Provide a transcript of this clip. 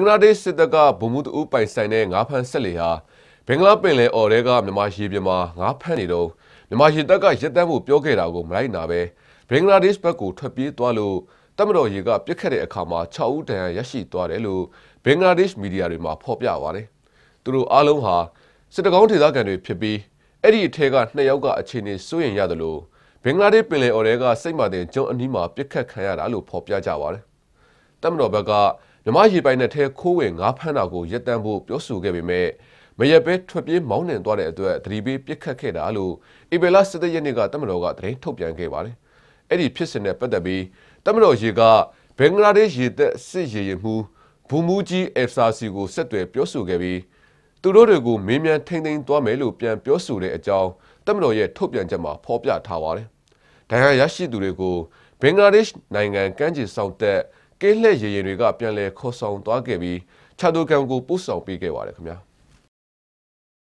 င်္ဂလားဒေ့ရှ်စစ်တပ်ကဗိုလ်မှူးတဦးပိုင်ဆိုင်တဲ့ငါးဖမ်းဆက်လေဟာဘင်္ဂလားပင်လယ်အော်ထဲကမြန်မာရေပြင်မှာငါးဖမ်းနေတော့မြန်မာရေတပ်ကရက်တမ်းဖို့ပြောခဲ့တာကိုမလိုက်နာပဲဘင်္ဂလားဒေ့ရှ်ဘက်ကိုထွက်ပြေးသွားလို့တမတော်ရေကပြစ်ခတ်တဲ့အခါမှာ6ဦးတန်ရရှိသွားတယ်လို့ဘင်္ဂလားဒေ့ရှ်မီဒီယာတွေမှာဖော်ပြပါတယ်။သူတို့အားလုံးဟာစစ်တကောင်းထေသားကန်တွေဖြစ်ပြီးအဲ့ဒီအထက်က2ယောက်ကအခြေအနေစိုးရင်ရတယ်လို့ဘင်္ဂလားဒေ့ရှ်ပင်လယ်အော်ထဲကစိတ်မတင်ကျုံအနီးမှာပြစ်ခတ်ခံရတာလို့ဖော်ပြကြပါတယ်။တမတော်ဘက်ကမြမရေပိုင်နဲ့ထဲခိုးဝင်ငါးဖမ်းတာကိုရပ်တန့်ဖို့ပြောဆိုခဲ့ပေမဲ့မရက်ပဲထွက်ပြေးမောင်းနှင်သွားတဲ့အတွက်သတိပေးပစ်ခတ်ခဲ့တာလို့ဧပြီလ17ရက်နေ့ကတမတော်ကသတင်းထုတ်ပြန်ခဲ့ပါတယ်။အဲ့ဒီဖြစ်စဉ်နဲ့ပတ်သက်ပြီးတမတော်ရေကဘင်္ဂလားဒေ့ရှ်ရေတပ်စစ်ရေရင်မှုဘူမူကြီးအက်ဖ်ဆာစီကိုဆက်သွယ်ပြောဆိုခဲ့ပြီးသူတို့တွေကိုမင်းမြန်ထိမ့်သိမ်းသွားမယ်လို့ပြန်ပြောဆိုတဲ့အကြောင်းတမတော်ရဲ့ထုတ်ပြန်ချက်မှာဖော်ပြထားပါတယ်။ဒဏ်ရာရရှိသူတွေကိုဘင်္ဂလားဒေ့ရှ်နိုင်ငံကမ်းခြေစောင့်တပ်ကင်းလက်ရေရင်တွေကပြန်လည်ခေါ်ဆောင်သွားခဲ့ပြီးချာတိုကံကိုပို့ဆောင်ပေးခဲ့ပါတယ်ခင်ဗျာ။